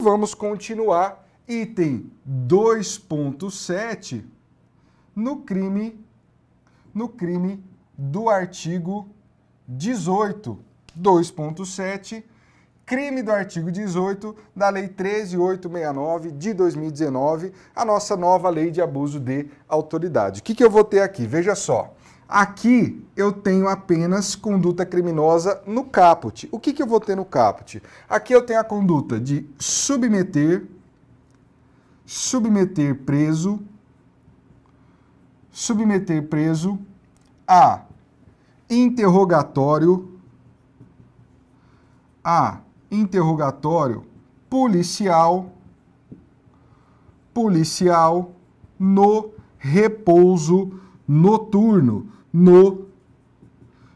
Vamos continuar. Item 2.7 no crime no crime do artigo 18. 2.7 crime do artigo 18 da Lei 13869 de 2019, a nossa nova lei de abuso de autoridade. O que, que eu vou ter aqui? Veja só. Aqui eu tenho apenas conduta criminosa no caput. O que, que eu vou ter no caput? Aqui eu tenho a conduta de submeter, submeter preso, submeter preso a interrogatório, a interrogatório policial, policial no repouso noturno no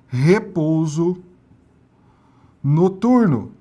repouso noturno.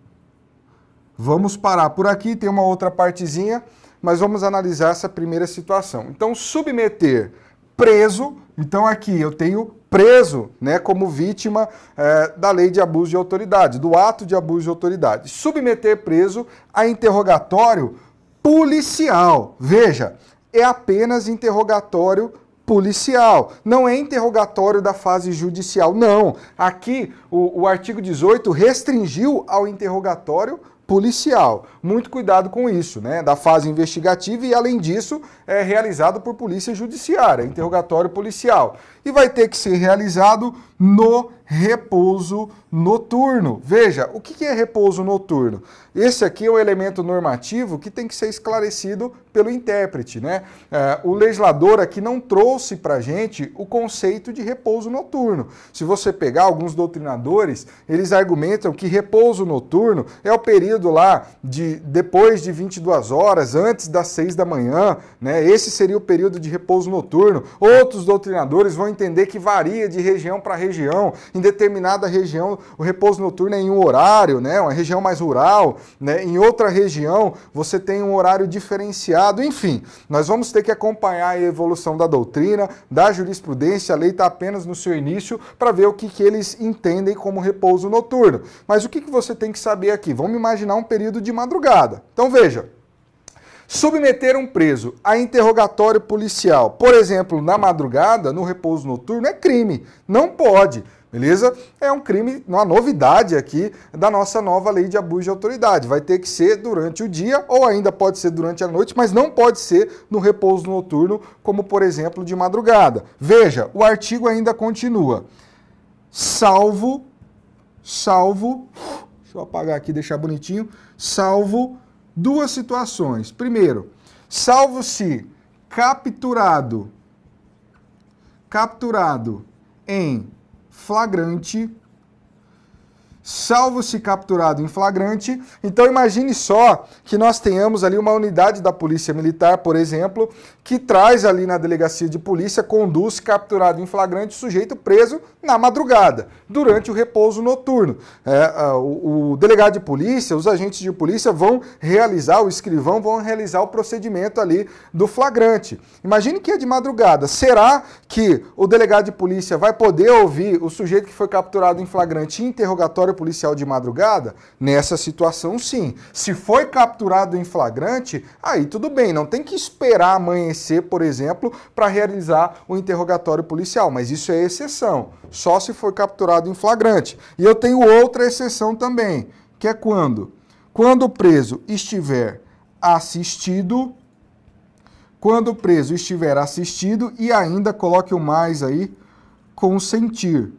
Vamos parar por aqui, tem uma outra partezinha, mas vamos analisar essa primeira situação. Então, submeter preso, então aqui eu tenho preso, né, como vítima é, da lei de abuso de autoridade, do ato de abuso de autoridade. Submeter preso a interrogatório policial. Veja, é apenas interrogatório policial, não é interrogatório da fase judicial, não. Aqui o, o, artigo 18 restringiu ao interrogatório policial. Muito cuidado com isso, né? Da fase investigativa e, além disso, é realizado por polícia judiciária, interrogatório policial. E vai ter que ser realizado no repouso noturno. Veja, o que é repouso noturno? Esse aqui é um elemento normativo que tem que ser esclarecido pelo intérprete, né? É, o legislador aqui não trouxe para gente o conceito de repouso noturno. Se você pegar alguns doutrinadores, eles argumentam que repouso noturno é o período lá de depois de 22 horas, antes das 6 da manhã, né? Esse seria o período de repouso noturno. Outros doutrinadores vão entender que varia de região para região região, em determinada região o repouso noturno é em um horário, né? Uma região mais rural, né? Em outra região você tem um horário diferenciado, enfim. Nós vamos ter que acompanhar a evolução da doutrina, da jurisprudência, a lei está apenas no seu início para ver o que, que eles entendem como repouso noturno. Mas o que, que você tem que saber aqui? Vamos imaginar um período de madrugada. Então veja, Submeter um preso a interrogatório policial, por exemplo, na madrugada, no repouso noturno, é crime. Não pode. Beleza? É um crime, uma novidade aqui da nossa nova lei de abuso de autoridade. Vai ter que ser durante o dia ou ainda pode ser durante a noite, mas não pode ser no repouso noturno, como por exemplo de madrugada. Veja, o artigo ainda continua. Salvo, salvo, deixa eu apagar aqui, deixar bonitinho, salvo duas situações. Primeiro, salvo se capturado capturado em flagrante salvo se capturado em flagrante. Então imagine só que nós tenhamos ali uma unidade da Polícia Militar, por exemplo, que traz ali na delegacia de polícia, conduz capturado em flagrante sujeito preso na madrugada, durante o repouso noturno. É, ah, o, o, delegado de polícia, os agentes de polícia vão realizar, o escrivão vão realizar o procedimento ali do flagrante. Imagine que é de madrugada. Será que o delegado de polícia vai poder ouvir o sujeito que foi capturado em flagrante interrogatório policial de madrugada? Nessa situação, sim. Se foi capturado em flagrante, aí tudo bem, não tem que esperar amanhecer, por exemplo, para realizar o interrogatório policial, mas isso é exceção, só se foi capturado em flagrante. E eu tenho outra exceção também, que é quando? Quando o preso estiver assistido, quando o preso estiver assistido e ainda coloque o mais aí, consentir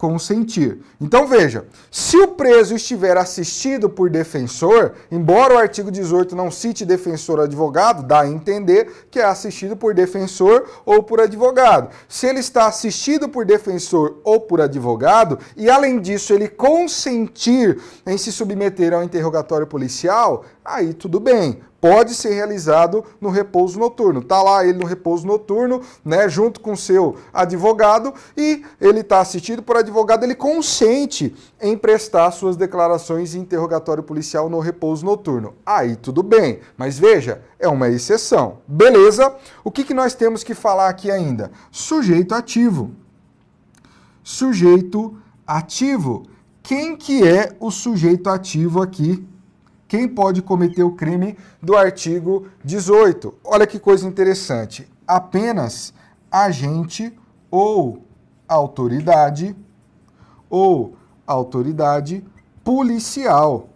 consentir. Então veja, se o preso estiver assistido por defensor, embora o artigo 18 não cite defensor ou advogado, dá a entender que é assistido por defensor ou por advogado. Se ele está assistido por defensor ou por advogado e além disso ele consentir em se submeter ao interrogatório policial, aí tudo bem pode ser realizado no repouso noturno. Está lá ele no repouso noturno, né, junto com seu advogado, e ele está assistido por advogado, ele consente em prestar suas declarações e interrogatório policial no repouso noturno. Aí tudo bem, mas veja, é uma exceção. Beleza? O que, que nós temos que falar aqui ainda? Sujeito ativo. Sujeito ativo. Quem que é o sujeito ativo aqui quem pode cometer o crime do artigo 18. Olha que coisa interessante. Apenas agente ou autoridade ou autoridade policial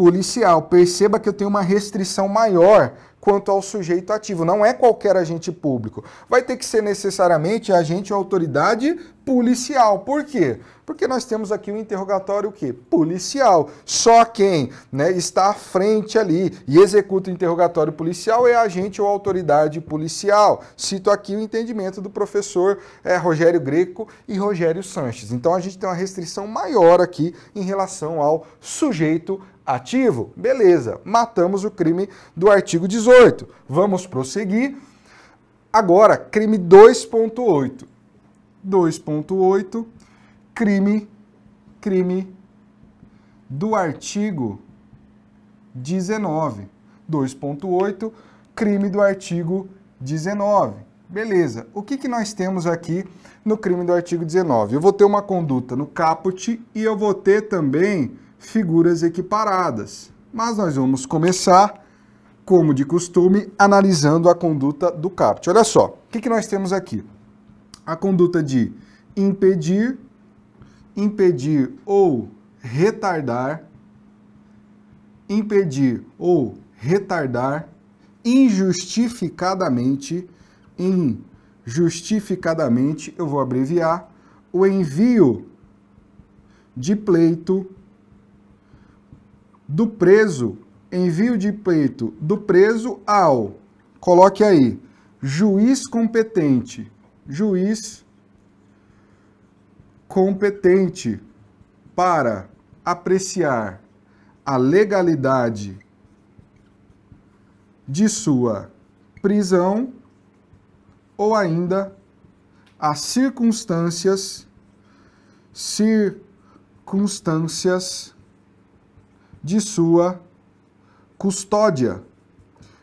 policial. Perceba que eu tenho uma restrição maior quanto ao sujeito ativo. Não é qualquer agente público. Vai ter que ser necessariamente agente ou autoridade policial. Por quê? Porque nós temos aqui o um interrogatório que policial. Só quem né, está à frente ali e executa o interrogatório policial é agente ou autoridade policial. Cito aqui o entendimento do professor é, Rogério Greco e Rogério Sanches. Então a gente tem uma restrição maior aqui em relação ao sujeito ativo? Beleza, matamos o crime do artigo 18. Vamos prosseguir. Agora, crime 2.8. 2.8, crime, crime do artigo 19. 2.8, crime do artigo 19. Beleza, o que, que nós temos aqui no crime do artigo 19? Eu vou ter uma conduta no caput e eu vou ter também figuras equiparadas. Mas nós vamos começar, como de costume, analisando a conduta do CAPT. Olha só, o que, que nós temos aqui? A conduta de impedir, impedir ou retardar, impedir ou retardar injustificadamente, injustificadamente, eu vou abreviar, o envio de pleito do preso, envio de pleito do preso ao, coloque aí, juiz competente, juiz competente para apreciar a legalidade de sua prisão ou ainda as circunstâncias circunstâncias de sua custódia.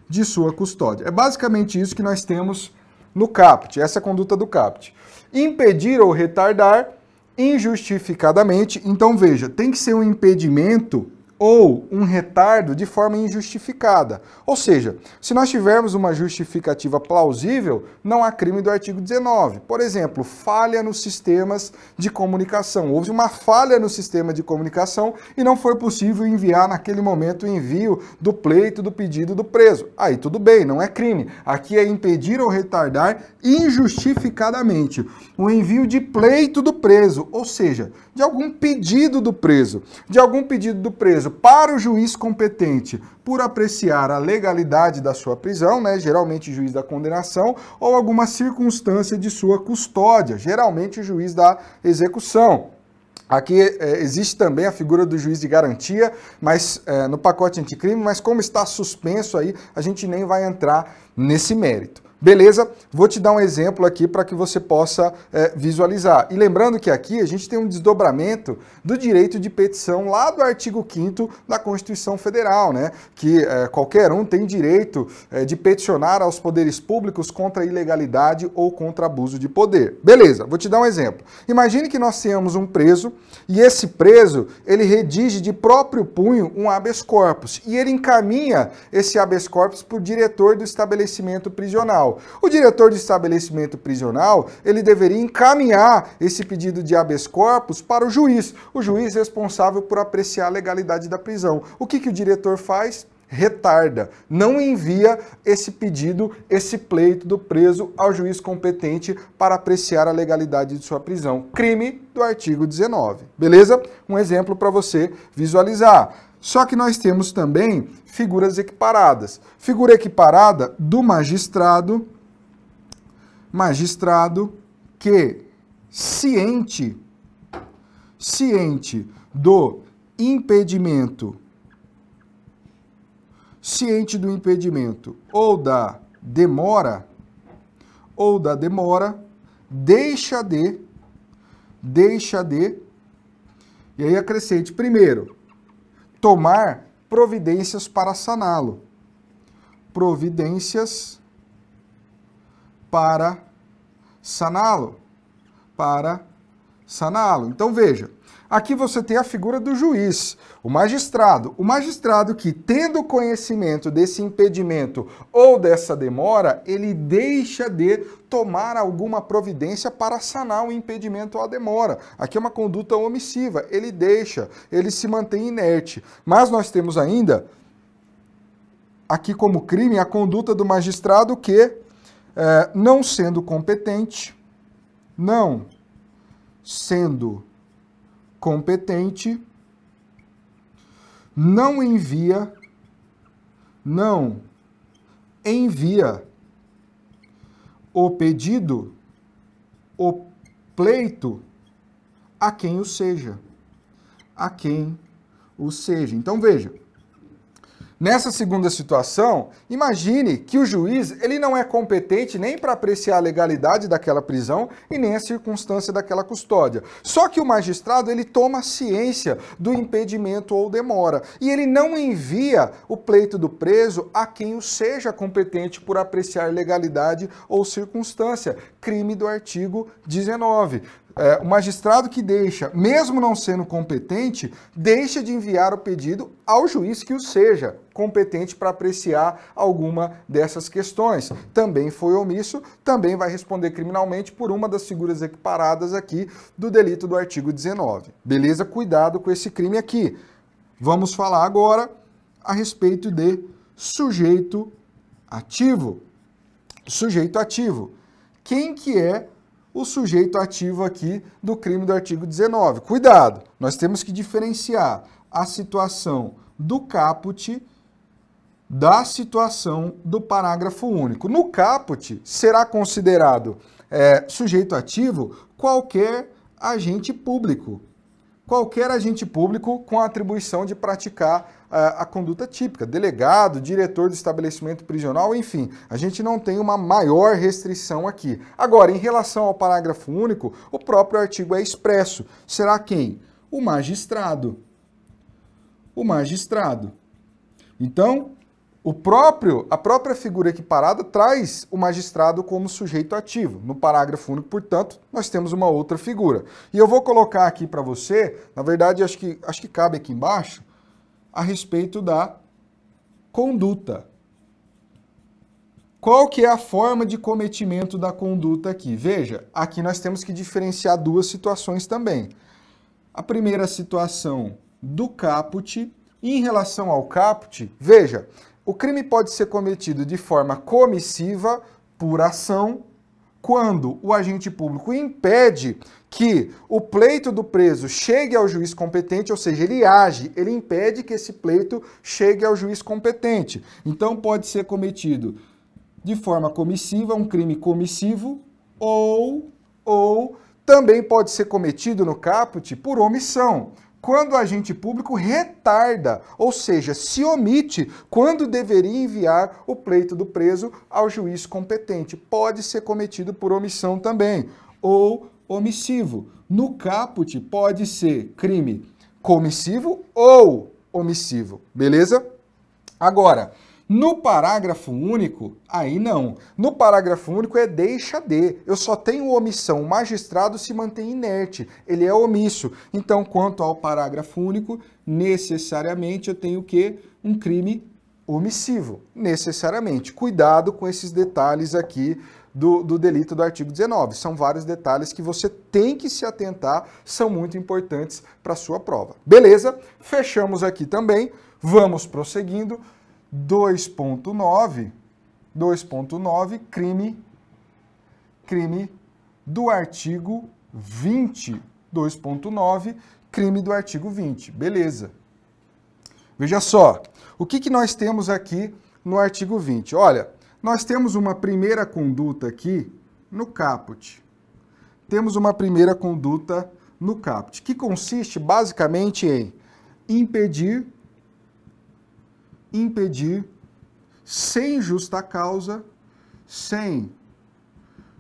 De sua custódia. É basicamente isso que nós temos no CAPT, essa conduta do CAPT. Impedir ou retardar injustificadamente. Então veja, tem que ser um impedimento ou um retardo de forma injustificada. Ou seja, se nós tivermos uma justificativa plausível, não há crime do artigo 19. Por exemplo, falha nos sistemas de comunicação. Houve uma falha no sistema de comunicação e não foi possível enviar naquele momento o envio do pleito do pedido do preso. Aí tudo bem, não é crime. Aqui é impedir ou retardar injustificadamente o envio de pleito do preso, ou seja, de algum pedido do preso, de algum pedido do preso para o juiz competente, por apreciar a legalidade da sua prisão, né, geralmente juiz da condenação, ou alguma circunstância de sua custódia, geralmente o juiz da execução. Aqui é, existe também a figura do juiz de garantia, mas é, no pacote anticrime, mas como está suspenso aí, a gente nem vai entrar nesse mérito. Beleza? Vou te dar um exemplo aqui para que você possa é, visualizar. E lembrando que aqui a gente tem um desdobramento do direito de petição lá do artigo 5 da Constituição Federal, né? Que é, qualquer um tem direito é, de peticionar aos poderes públicos contra ilegalidade ou contra abuso de poder. Beleza, vou te dar um exemplo. Imagine que nós tenhamos um preso e esse preso ele redige de próprio punho um habeas corpus e ele encaminha esse habeas corpus para o diretor do estabelecimento prisional prisional. O diretor de estabelecimento prisional, ele deveria encaminhar esse pedido de habeas corpus para o juiz, o juiz responsável por apreciar a legalidade da prisão. O que, que o diretor faz? retarda, não envia esse pedido, esse pleito do preso ao juiz competente para apreciar a legalidade de sua prisão. Crime do artigo 19. Beleza? Um exemplo para você visualizar. Só que nós temos também figuras equiparadas. Figura equiparada do magistrado, magistrado que ciente, ciente do impedimento, ciente do impedimento ou da demora, ou da demora, deixa de, deixa de, e aí acrescente primeiro, tomar providências para saná-lo. Providências para saná-lo. Para saná-lo. Então veja, Aqui você tem a figura do juiz, o magistrado. O magistrado que, tendo conhecimento desse impedimento ou dessa demora, ele deixa de tomar alguma providência para sanar o impedimento ou a demora. Aqui é uma conduta omissiva, ele deixa, ele se mantém inerte. Mas nós temos ainda, aqui como crime, a conduta do magistrado que, eh, não sendo competente, não sendo competente, competente não envia, não envia o pedido, o pleito a quem o seja. A quem o seja. Então veja. Nessa segunda situação, imagine que o juiz ele não é competente nem para apreciar a legalidade daquela prisão e nem a circunstância daquela custódia. Só que o magistrado ele toma ciência do impedimento ou demora e ele não envia o pleito do preso a quem o seja competente por apreciar legalidade ou circunstância, crime do artigo 19 é, o magistrado que deixa, mesmo não sendo competente, deixa de enviar o pedido ao juiz que o seja competente para apreciar alguma dessas questões. Também foi omisso, também vai responder criminalmente por uma das figuras equiparadas aqui do delito do artigo 19. Beleza? Cuidado com esse crime aqui. Vamos falar agora a respeito de sujeito ativo. Sujeito ativo. Quem que é o sujeito ativo aqui do crime do artigo 19. Cuidado, nós temos que diferenciar a situação do caput da situação do parágrafo único. No caput, será considerado é, sujeito ativo qualquer agente público. Qualquer agente público com atribuição de praticar a, conduta típica, delegado, diretor do estabelecimento prisional, enfim, a gente não tem uma maior restrição aqui. Agora, em relação ao parágrafo único, o próprio artigo é expresso. Será quem? O magistrado. O magistrado. Então, o próprio, a própria figura equiparada traz o magistrado como sujeito ativo. No parágrafo único, portanto, nós temos uma outra figura. E eu vou colocar aqui para você, na verdade, acho que, acho que cabe aqui embaixo, a respeito da conduta. Qual que é a forma de cometimento da conduta aqui? Veja, aqui nós temos que diferenciar duas situações também. A primeira situação do caput, em relação ao caput, veja, o crime pode ser cometido de forma comissiva, por ação, quando o agente público impede que o pleito do preso chegue ao juiz competente, ou seja, ele age, ele impede que esse pleito chegue ao juiz competente. Então pode ser cometido de forma comissiva, um crime comissivo, ou ou também pode ser cometido no caput por omissão quando o agente público retarda, ou seja, se omite quando deveria enviar o pleito do preso ao juiz competente. Pode ser cometido por omissão também, ou omissivo. No caput, pode ser crime comissivo ou omissivo, beleza? Agora, no parágrafo único, aí não. No parágrafo único é deixa de. Eu só tenho omissão. O magistrado se mantém inerte, ele é omisso. Então, quanto ao parágrafo único, necessariamente eu tenho que um crime omissivo, necessariamente. Cuidado com esses detalhes aqui do, do, delito do artigo 19. São vários detalhes que você tem que se atentar, são muito importantes para a sua prova. Beleza? Fechamos aqui também, vamos prosseguindo. 2.9, 2.9, crime, crime do artigo 20, 2.9, crime do artigo 20, beleza. Veja só, o que, que nós temos aqui no artigo 20? Olha, nós temos uma primeira conduta aqui no caput. Temos uma primeira conduta no caput, que consiste basicamente em impedir impedir, sem justa causa, sem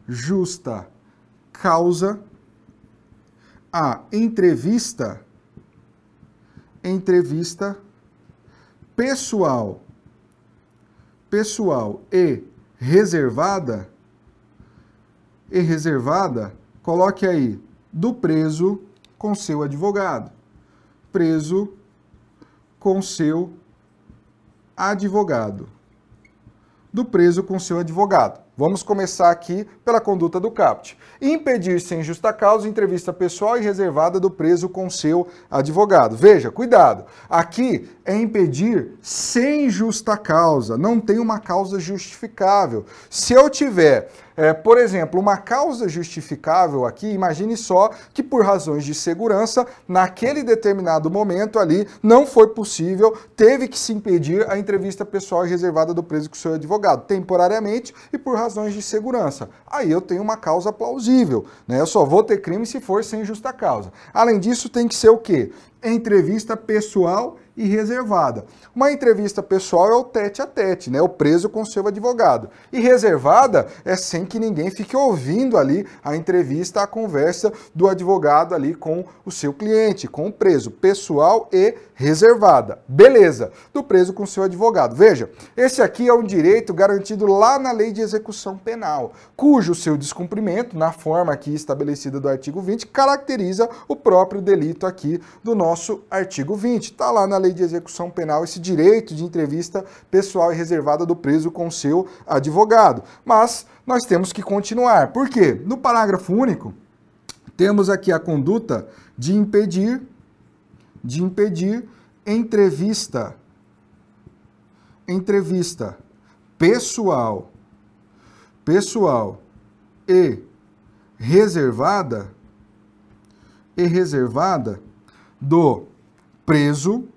justa causa, a entrevista, entrevista pessoal, pessoal e reservada, e reservada, coloque aí, do preso com seu advogado. Preso com seu advogado advogado. Do preso com seu advogado. Vamos começar aqui pela conduta do CAPT. Impedir sem justa causa entrevista pessoal e reservada do preso com seu advogado. Veja, cuidado. Aqui é impedir sem justa causa. Não tem uma causa justificável. Se eu tiver é, por exemplo, uma causa justificável aqui, imagine só que por razões de segurança, naquele determinado momento ali, não foi possível, teve que se impedir a entrevista pessoal e reservada do preso com o seu advogado, temporariamente e por razões de segurança. Aí eu tenho uma causa plausível, né? Eu só vou ter crime se for sem justa causa. Além disso, tem que ser o quê? entrevista pessoal e reservada. Uma entrevista pessoal é o tete a tete, né? O preso com seu advogado. E reservada é sem que ninguém fique ouvindo ali a entrevista, a conversa do advogado ali com o seu cliente, com o preso, pessoal e reservada. Beleza, do preso com seu advogado. Veja, esse aqui é um direito garantido lá na lei de execução penal, cujo seu descumprimento, na forma aqui estabelecida do artigo 20, caracteriza o próprio delito aqui do nosso artigo 20. Está lá na lei de execução penal esse direito de entrevista pessoal e reservada do preso com seu advogado. Mas nós temos que continuar. Por quê? No parágrafo único, temos aqui a conduta de impedir de impedir entrevista entrevista pessoal pessoal e reservada e reservada do preso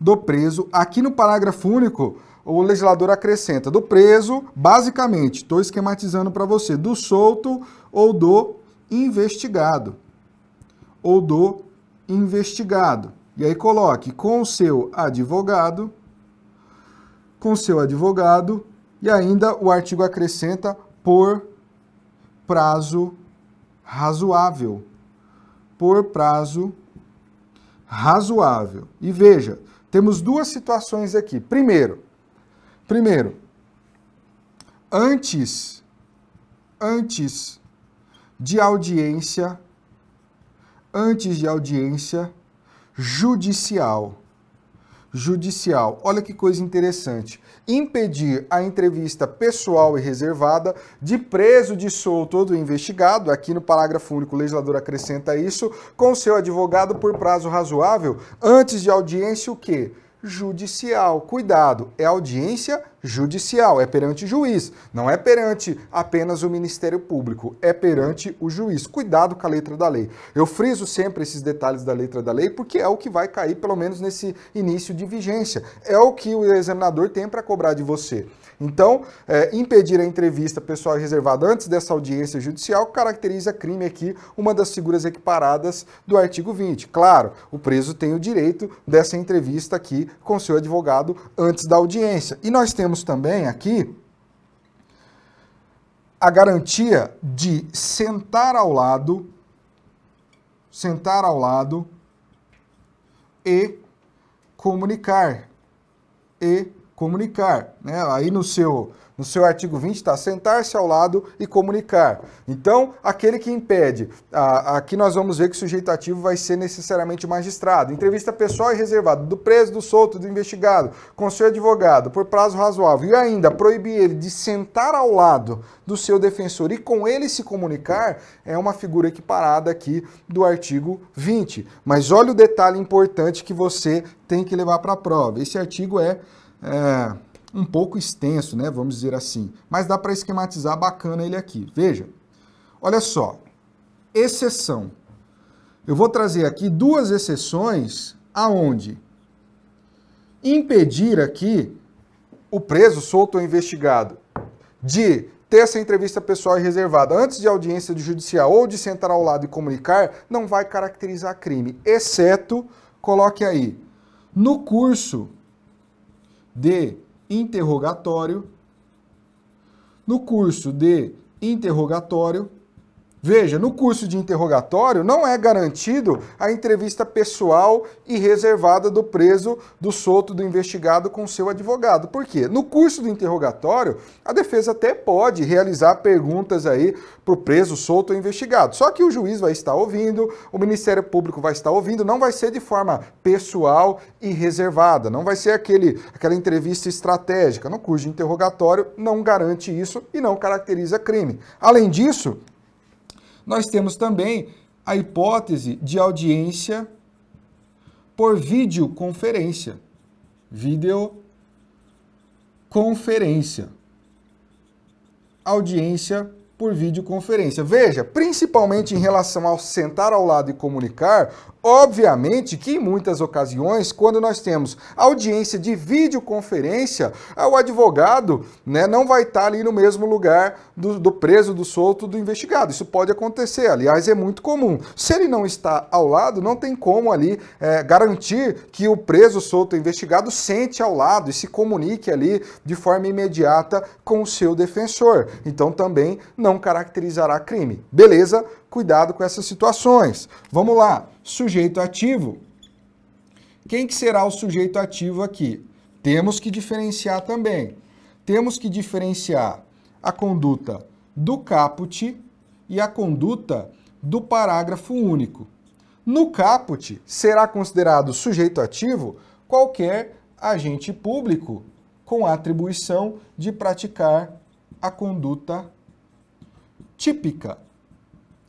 do preso aqui no parágrafo único o legislador acrescenta do preso basicamente estou esquematizando para você do solto ou do investigado ou do investigado e aí coloque com seu advogado, com seu advogado, e ainda o artigo acrescenta por prazo razoável. Por prazo razoável. E veja, temos duas situações aqui. Primeiro, primeiro, antes antes de audiência antes de audiência judicial. Judicial. Olha que coisa interessante. Impedir a entrevista pessoal e reservada de preso, de solto ou do investigado, aqui no parágrafo único, o legislador acrescenta isso, com seu advogado por prazo razoável, antes de audiência, o quê? judicial. Cuidado, é audiência judicial, é perante juiz, não é perante apenas o Ministério Público, é perante o juiz. Cuidado com a letra da lei. Eu friso sempre esses detalhes da letra da lei porque é o que vai cair, pelo menos nesse início de vigência. É o que o examinador tem para cobrar de você. Então, é, impedir a entrevista pessoal reservada antes dessa audiência judicial caracteriza crime aqui uma das figuras equiparadas do artigo 20. Claro, o preso tem o direito dessa entrevista aqui com seu advogado antes da audiência. E nós temos também aqui a garantia de sentar ao lado, sentar ao lado e comunicar e comunicar. Né? Aí no seu, no seu artigo 20 está sentar-se ao lado e comunicar. Então, aquele que impede, a, aqui nós vamos ver que o sujeito ativo vai ser necessariamente o magistrado. Entrevista pessoal e reservada do preso, do solto, do investigado, com seu advogado, por prazo razoável. E ainda proibir ele de sentar ao lado do seu defensor e com ele se comunicar é uma figura equiparada aqui do artigo 20. Mas olha o detalhe importante que você tem que levar para a prova. Esse artigo é é, um pouco extenso, né? Vamos dizer assim. Mas dá para esquematizar bacana ele aqui. Veja, olha só, exceção. Eu vou trazer aqui duas exceções aonde impedir aqui o preso, solto ou investigado de ter essa entrevista pessoal e reservada antes de audiência de judicial ou de sentar ao lado e comunicar não vai caracterizar crime, exceto, coloque aí, no curso de interrogatório. No curso de interrogatório, Veja, no curso de interrogatório não é garantido a entrevista pessoal e reservada do preso, do solto, do investigado com seu advogado. Por quê? No curso do interrogatório, a defesa até pode realizar perguntas aí para o preso, solto ou investigado. Só que o juiz vai estar ouvindo, o Ministério Público vai estar ouvindo, não vai ser de forma pessoal e reservada, não vai ser aquele, aquela entrevista estratégica. No curso de interrogatório não garante isso e não caracteriza crime. Além disso, nós temos também a hipótese de audiência por videoconferência. Videoconferência. Audiência por videoconferência. Veja, principalmente em relação ao sentar ao lado e comunicar, Obviamente que em muitas ocasiões, quando nós temos audiência de videoconferência, ah, o advogado né, não vai estar ali no mesmo lugar do, do preso, do solto, do investigado. Isso pode acontecer, aliás, é muito comum. Se ele não está ao lado, não tem como ali é, garantir que o preso, solto, investigado sente ao lado e se comunique ali de forma imediata com o seu defensor. Então também não caracterizará crime. Beleza? cuidado com essas situações. Vamos lá, sujeito ativo. Quem que será o sujeito ativo aqui? Temos que diferenciar também. Temos que diferenciar a conduta do caput e a conduta do parágrafo único. No caput, será considerado sujeito ativo qualquer agente público com atribuição de praticar a conduta típica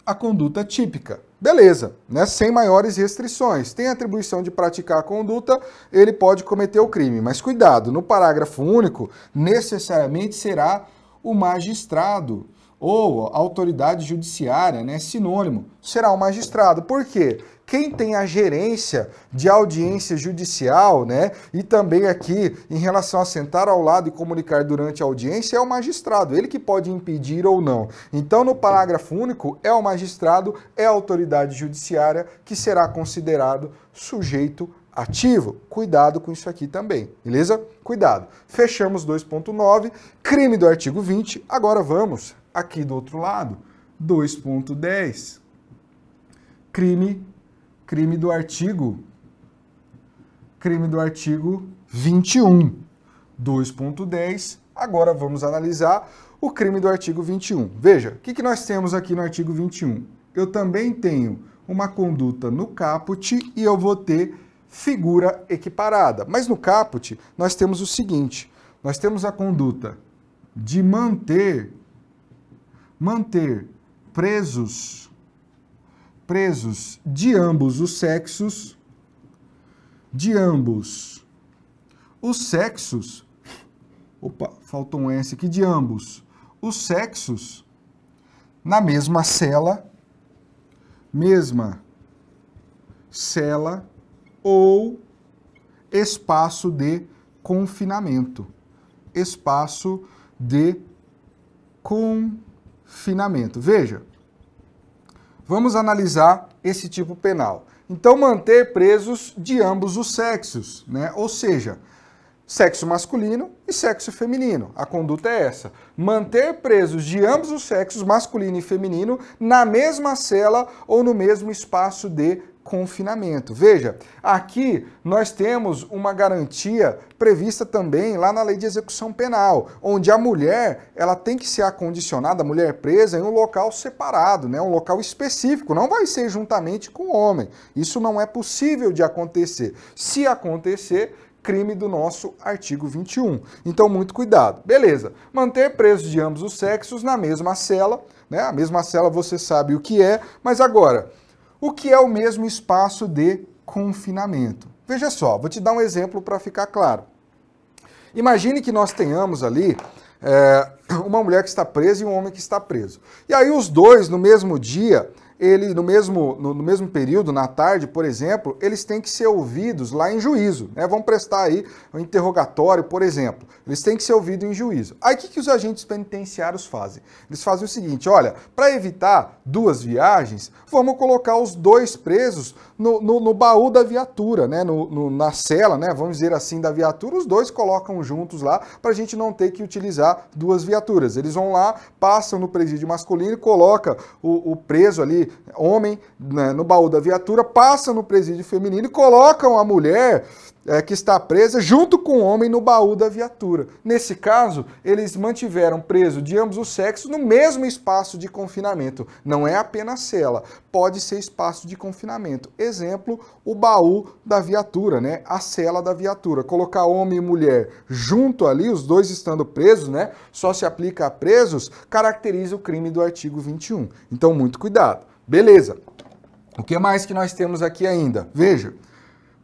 a conduta típica. Beleza, né? sem maiores restrições. Tem atribuição de praticar a conduta, ele pode cometer o crime. Mas cuidado, no parágrafo único, necessariamente será o magistrado ou autoridade judiciária, né? Sinônimo, será o magistrado. Por quê? quem tem a gerência de audiência judicial, né? E também aqui em relação a sentar ao lado e comunicar durante a audiência é o magistrado, ele que pode impedir ou não. Então, no parágrafo único, é o magistrado, é a autoridade judiciária que será considerado sujeito ativo. Cuidado com isso aqui também, beleza? Cuidado. Fechamos 2.9, crime do artigo 20. Agora vamos aqui do outro lado, 2.10. Crime crime do artigo crime do artigo 21. 2.10. Agora vamos analisar o crime do artigo 21. Veja, o que, que nós temos aqui no artigo 21? Eu também tenho uma conduta no caput e eu vou ter figura equiparada. Mas no caput, nós temos o seguinte: nós temos a conduta de manter manter presos presos de ambos os sexos, de ambos os sexos, opa, faltou um S aqui, de ambos os sexos, na mesma cela, mesma cela ou espaço de confinamento. Espaço de confinamento. Veja, Vamos analisar esse tipo penal. Então, manter presos de ambos os sexos, né? ou seja, sexo masculino e sexo feminino. A conduta é essa: manter presos de ambos os sexos, masculino e feminino, na mesma cela ou no mesmo espaço de confinamento. Veja, aqui nós temos uma garantia prevista também lá na lei de execução penal, onde a mulher ela tem que ser acondicionada, a mulher presa, em um local separado, né? um local específico, não vai ser juntamente com o homem. Isso não é possível de acontecer. Se acontecer, crime do nosso artigo 21. Então, muito cuidado. Beleza, manter presos de ambos os sexos na mesma cela, né? A mesma cela você sabe o que é, mas agora o que é o mesmo espaço de confinamento. Veja só, vou te dar um exemplo para ficar claro. Imagine que nós tenhamos ali é, uma mulher que está presa e um homem que está preso. E aí os dois, no mesmo dia, ele no mesmo, no, no, mesmo período, na tarde, por exemplo, eles têm que ser ouvidos lá em juízo. Né? Vão prestar aí um interrogatório, por exemplo. Eles têm que ser ouvidos em juízo. Aí o que, que os agentes penitenciários fazem? Eles fazem o seguinte: olha, para evitar duas viagens, vamos colocar os dois presos no, no, no baú da viatura, né? No, no, na cela, né? Vamos dizer assim, da viatura, os dois colocam juntos lá para a gente não ter que utilizar duas viaturas. Eles vão lá, passam no presídio masculino e coloca o, o preso ali homem né, no baú da viatura, passam no presídio feminino e colocam a mulher é, que está presa junto com o homem no baú da viatura. Nesse caso, eles mantiveram preso de ambos os sexos no mesmo espaço de confinamento. Não é apenas cela, pode ser espaço de confinamento. Exemplo, o baú da viatura, né? A cela da viatura. Colocar homem e mulher junto ali, os dois estando presos, né? Só se aplica a presos, caracteriza o crime do artigo 21. Então, muito cuidado. Beleza. O que mais que nós temos aqui ainda? Veja,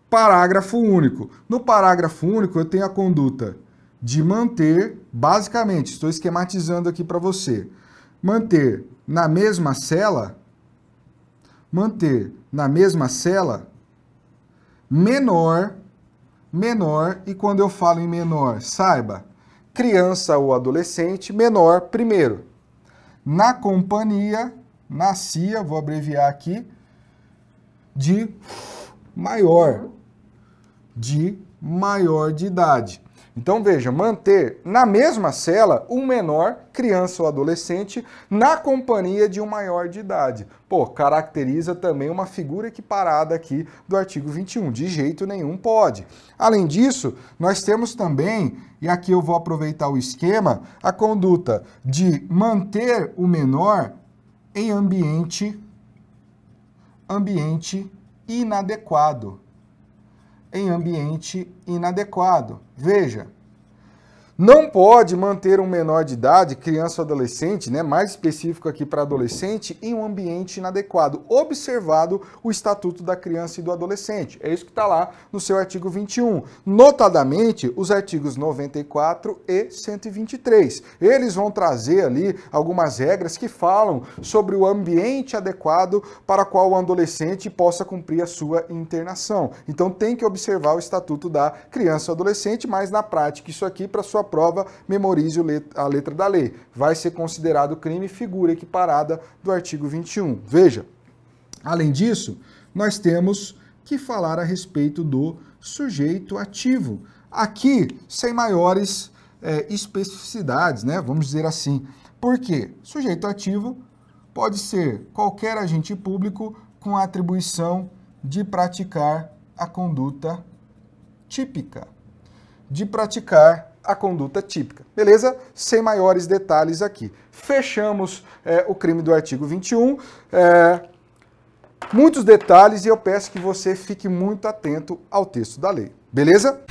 parágrafo único. No parágrafo único, eu tenho a conduta de manter, basicamente, estou esquematizando aqui para você, manter na mesma cela, manter na mesma cela menor, menor, e quando eu falo em menor, saiba, criança ou adolescente, menor primeiro, na companhia nascia, vou abreviar aqui, de maior, de maior de idade. Então veja, manter na mesma cela um menor, criança ou adolescente, na companhia de um maior de idade. Pô, caracteriza também uma figura equiparada aqui do artigo 21. De jeito nenhum pode. Além disso, nós temos também, e aqui eu vou aproveitar o esquema, a conduta de manter o menor em ambiente ambiente inadequado. Em ambiente inadequado. Veja, não pode manter um menor de idade, criança ou adolescente, né, mais específico aqui para adolescente, em um ambiente inadequado, observado o Estatuto da Criança e do Adolescente. É isso que está lá no seu artigo 21. Notadamente, os artigos 94 e 123. Eles vão trazer ali algumas regras que falam sobre o ambiente adequado para qual o adolescente possa cumprir a sua internação. Então tem que observar o Estatuto da Criança e Adolescente, mas na prática isso aqui para sua prova, memorize a letra da lei. Vai ser considerado crime figura equiparada do artigo 21. Veja, além disso, nós temos que falar a respeito do sujeito ativo. Aqui, sem maiores é, especificidades, né? vamos dizer assim. Por quê? Sujeito ativo pode ser qualquer agente público com a atribuição de praticar a conduta típica, de praticar a conduta típica. Beleza? Sem maiores detalhes aqui. Fechamos é, o crime do artigo 21. É, muitos detalhes e eu peço que você fique muito atento ao texto da lei. Beleza?